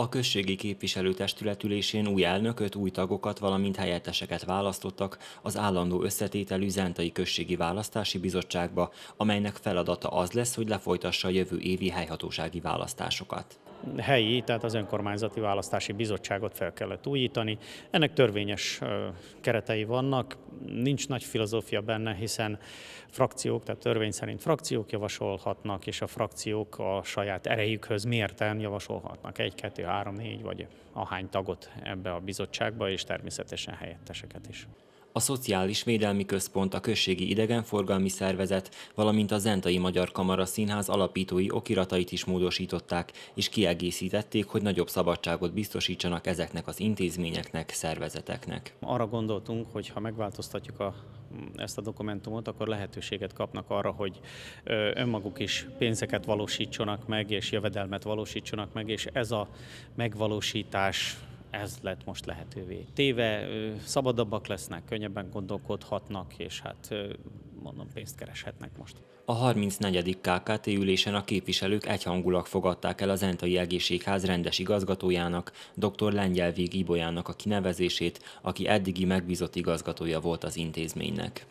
A községi képviselőtestület ülésén új elnököt, új tagokat, valamint helyetteseket választottak az állandó összetételű Zentai Községi Választási Bizottságba, amelynek feladata az lesz, hogy lefolytassa a jövő évi helyhatósági választásokat helyi, tehát az önkormányzati választási bizottságot fel kellett újítani. Ennek törvényes keretei vannak, nincs nagy filozófia benne, hiszen frakciók, tehát törvény szerint frakciók javasolhatnak, és a frakciók a saját erejükhöz mérten javasolhatnak egy, kettő, három-négy vagy ahány tagot ebbe a bizottságba, és természetesen helyetteseket is. A Szociális Védelmi Központ, a Községi Idegenforgalmi Szervezet, valamint a Zentai Magyar Kamara Színház alapítói okiratait is módosították, és kiegészítették, hogy nagyobb szabadságot biztosítsanak ezeknek az intézményeknek, szervezeteknek. Arra gondoltunk, hogy ha megváltoztatjuk a ezt a dokumentumot, akkor lehetőséget kapnak arra, hogy önmaguk is pénzeket valósítsanak meg, és jövedelmet valósítsanak meg, és ez a megvalósítás ez lett most lehetővé. Téve szabadabbak lesznek, könnyebben gondolkodhatnak, és hát mondom, pénzt kereshetnek most. A 34. KKT ülésen a képviselők egyhangulag fogadták el az Entai Egészségház rendes igazgatójának, dr. Lengyelvég Ibolyának a kinevezését, aki eddigi megbízott igazgatója volt az intézménynek.